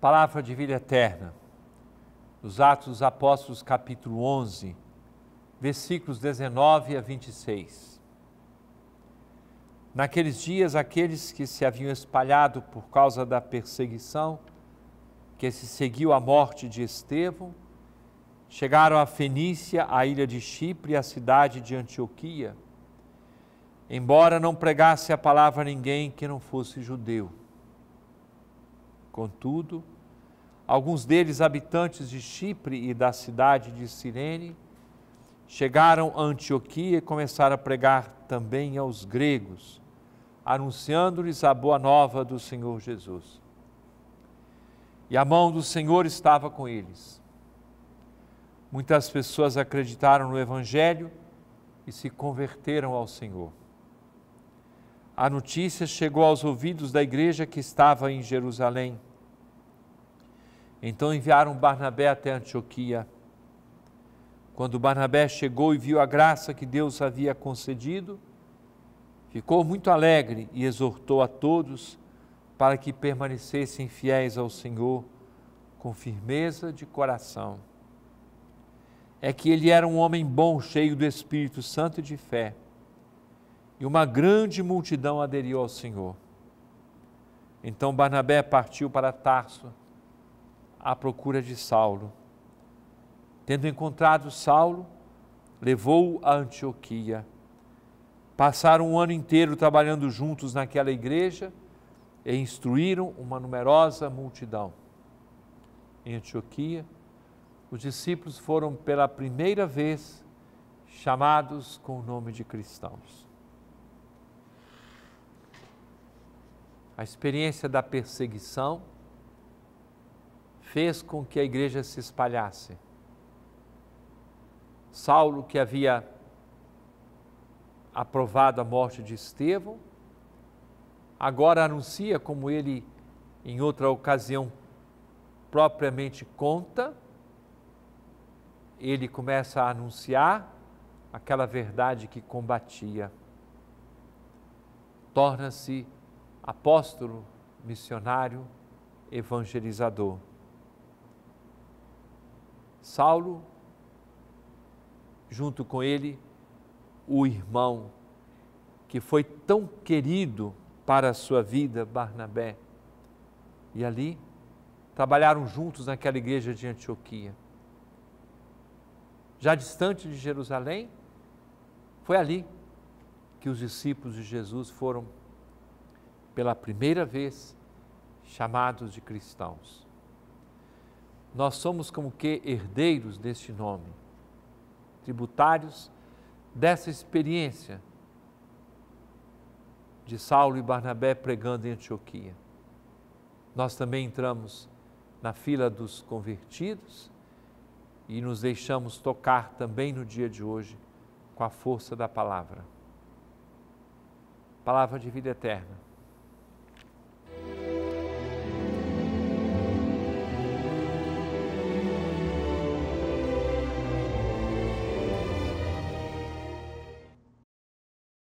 Palavra de vida eterna. Nos Atos dos Apóstolos, capítulo 11, versículos 19 a 26. Naqueles dias, aqueles que se haviam espalhado por causa da perseguição que se seguiu à morte de Estevão, chegaram a Fenícia, a ilha de Chipre e a cidade de Antioquia, embora não pregasse a palavra a ninguém que não fosse judeu. Contudo, alguns deles habitantes de Chipre e da cidade de Cirene, chegaram a Antioquia e começaram a pregar também aos gregos, anunciando-lhes a boa nova do Senhor Jesus. E a mão do Senhor estava com eles. Muitas pessoas acreditaram no Evangelho e se converteram ao Senhor. A notícia chegou aos ouvidos da igreja que estava em Jerusalém então enviaram Barnabé até Antioquia. Quando Barnabé chegou e viu a graça que Deus havia concedido, ficou muito alegre e exortou a todos para que permanecessem fiéis ao Senhor com firmeza de coração. É que ele era um homem bom, cheio do Espírito Santo e de fé, e uma grande multidão aderiu ao Senhor. Então Barnabé partiu para Tarso à procura de Saulo. Tendo encontrado Saulo, levou-o a Antioquia. Passaram um ano inteiro trabalhando juntos naquela igreja e instruíram uma numerosa multidão. Em Antioquia, os discípulos foram pela primeira vez chamados com o nome de cristãos. A experiência da perseguição fez com que a igreja se espalhasse. Saulo, que havia aprovado a morte de Estevão, agora anuncia, como ele em outra ocasião propriamente conta, ele começa a anunciar aquela verdade que combatia. Torna-se apóstolo, missionário, evangelizador. Saulo, junto com ele, o irmão que foi tão querido para a sua vida, Barnabé. E ali trabalharam juntos naquela igreja de Antioquia. Já distante de Jerusalém, foi ali que os discípulos de Jesus foram, pela primeira vez, chamados de cristãos nós somos como que herdeiros deste nome, tributários dessa experiência de Saulo e Barnabé pregando em Antioquia. Nós também entramos na fila dos convertidos e nos deixamos tocar também no dia de hoje com a força da palavra. Palavra de vida eterna